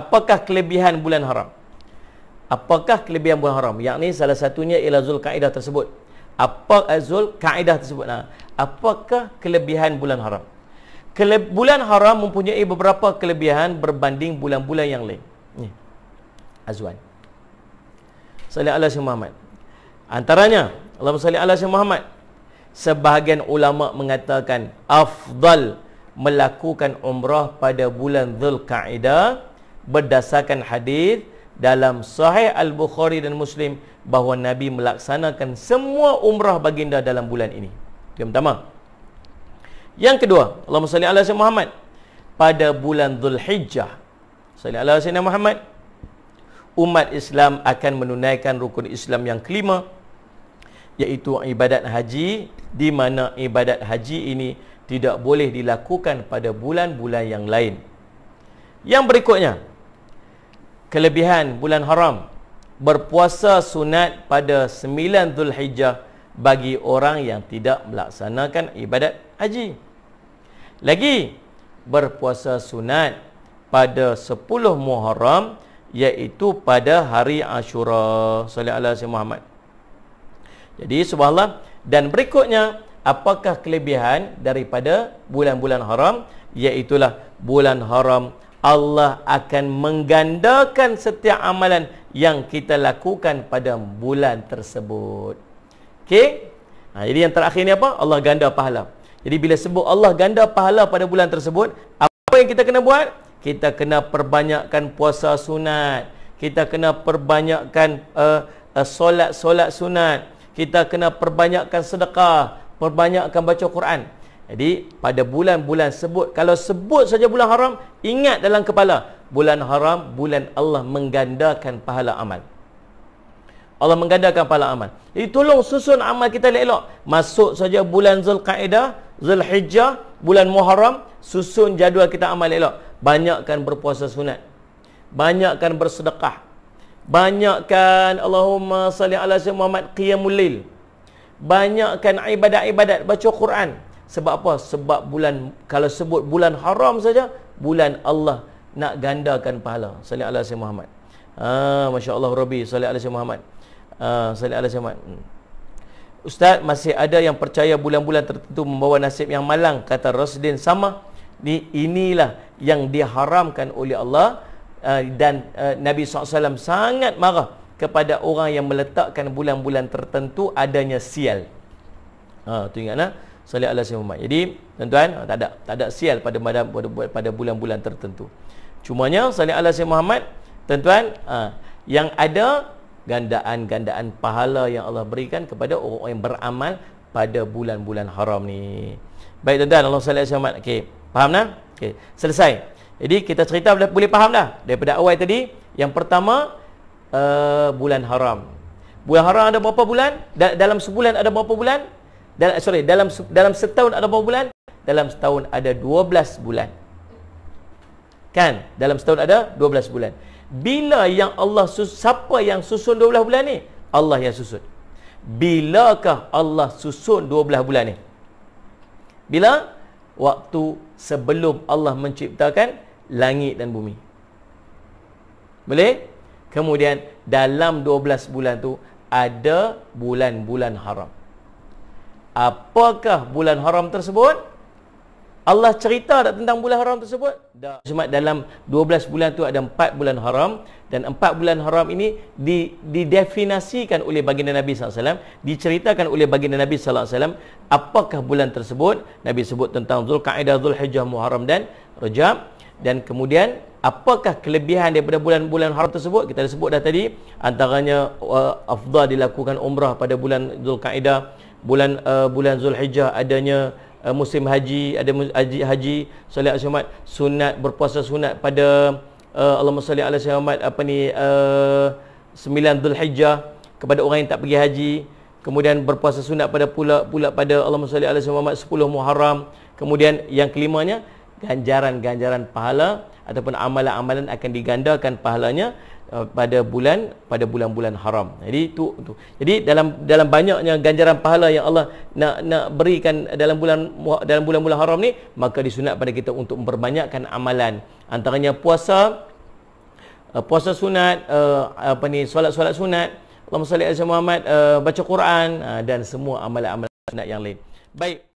Apakah kelebihan bulan haram? Apakah kelebihan bulan haram? Yang ni salah satunya ialah Zul Kaedah tersebut. Apa eh, Zul Kaedah tersebut? Nah, apakah kelebihan bulan haram? Kele- bulan haram mempunyai beberapa kelebihan berbanding bulan-bulan yang lain. Ni. Azwan. Salih Allah Syed Muhammad. Antaranya, Allahumma salih Allah Syed Muhammad. Sebahagian ulama' mengatakan, Afdal melakukan umrah pada bulan Zul Kaedah berdasarkan hadis dalam sahih al-Bukhari dan Muslim bahawa Nabi melaksanakan semua umrah baginda dalam bulan ini. Itu yang pertama. Yang kedua, Allahumma salli ala sayyidina Muhammad pada bulan Zulhijjah. Salli ala sayyidina Muhammad umat Islam akan menunaikan rukun Islam yang kelima iaitu ibadat haji di mana ibadat haji ini tidak boleh dilakukan pada bulan-bulan yang lain. Yang berikutnya, kelebihan bulan haram berpuasa sunat pada 9 Zulhijjah bagi orang yang tidak melaksanakan ibadat haji. Lagi berpuasa sunat pada 10 Muharram iaitu pada hari Ashura Sallallahu alaihi wasallam Muhammad. Jadi subhanallah dan berikutnya apakah kelebihan daripada bulan-bulan haram iaitu bulan haram Allah akan menggandakan setiap amalan yang kita lakukan pada bulan tersebut. Okey? Ha, jadi yang terakhir ni apa? Allah ganda pahala. Jadi bila sebut Allah ganda pahala pada bulan tersebut, apa yang kita kena buat? Kita kena perbanyakkan puasa sunat. Kita kena perbanyakkan uh, uh, solat-solat sunat. Kita kena perbanyakkan sedekah, perbanyakkan baca Quran. Jadi pada bulan-bulan sebut kalau sebut saja bulan haram ingat dalam kepala bulan haram bulan Allah menggandakan pahala amal. Allah menggandakan pahala amal. Jadi tolong susun amal kita elok. Masuk saja bulan Zulkaidah, Zulhijjah, bulan Muharram, susun jadual kita amal elok. Banyakkan berpuasa sunat. Banyakkan bersedekah. Banyakkan Allahumma salli ala sayyidina Muhammad qiyamul lail. Banyakkan ibadat-ibadat baca Quran. Sebab apa? Sebab bulan kalau sebut bulan haram saja, bulan Allah nak gandakan pahala. Salih Allah Sayyid Muhammad. Ah, ha, Masya Allah Rabbi. Salih Allah Sayyid Muhammad. Ha, Salih Allah Sayyid Muhammad. Hmm. Ustaz, masih ada yang percaya bulan-bulan tertentu membawa nasib yang malang. Kata Rasuddin sama. Ni, inilah yang diharamkan oleh Allah. Uh, dan uh, Nabi SAW sangat marah kepada orang yang meletakkan bulan-bulan tertentu adanya sial. Ha, tu ingat lah salih ala sayyidina Muhammad. Jadi, tuan-tuan, tak ada tak ada sial pada pada bulan-bulan tertentu. Cumanya salih ala sayyidina Muhammad, tuan-tuan, ha, yang ada gandaan-gandaan pahala yang Allah berikan kepada orang-orang yang beramal pada bulan-bulan haram ni. Baik tuan-tuan, Allah salih ala sayyidina Muhammad. Okey, faham dah? Okey, selesai. Jadi, kita cerita boleh, boleh faham dah daripada awal tadi. Yang pertama, uh, bulan haram. Bulan haram ada berapa bulan? dalam sebulan ada berapa bulan? Dal sorry, dalam dalam setahun ada berapa bulan? Dalam setahun ada 12 bulan. Kan? Dalam setahun ada 12 bulan. Bila yang Allah siapa yang susun 12 bulan ni? Allah yang susun. Bilakah Allah susun 12 bulan ni? Bila? Waktu sebelum Allah menciptakan langit dan bumi. Boleh? Kemudian dalam 12 bulan tu ada bulan-bulan haram apakah bulan haram tersebut? Allah cerita tak tentang bulan haram tersebut? Tak. dalam 12 bulan tu ada 4 bulan haram dan 4 bulan haram ini di, didefinasikan oleh baginda Nabi SAW diceritakan oleh baginda Nabi SAW apakah bulan tersebut Nabi sebut tentang Zulqa'idah, Zulhijjah, Muharram dan Rajab dan kemudian apakah kelebihan daripada bulan-bulan haram tersebut kita dah sebut dah tadi antaranya uh, afdal dilakukan umrah pada bulan Zulqa'idah bulan uh, bulan Zulhijjah adanya uh, musim haji ada haji haji solat sunat sunat berpuasa sunat pada uh, Allahumma salli ala sayyidina apa ni uh, 9 Zulhijjah kepada orang yang tak pergi haji kemudian berpuasa sunat pada pula pula pada Allahumma salli ala sayyidina 10 Muharram kemudian yang kelimanya ganjaran-ganjaran pahala ataupun amalan-amalan akan digandakan pahalanya uh, pada bulan pada bulan-bulan haram. Jadi tu, tu Jadi dalam dalam banyaknya ganjaran pahala yang Allah nak nak berikan dalam bulan dalam bulan-bulan haram ni, maka disunat pada kita untuk memperbanyakkan amalan. Antaranya puasa uh, puasa sunat, uh, apa ni solat-solat sunat, Allahumma salli ala Muhammad, uh, baca Quran uh, dan semua amalan-amalan sunat yang lain. Baik.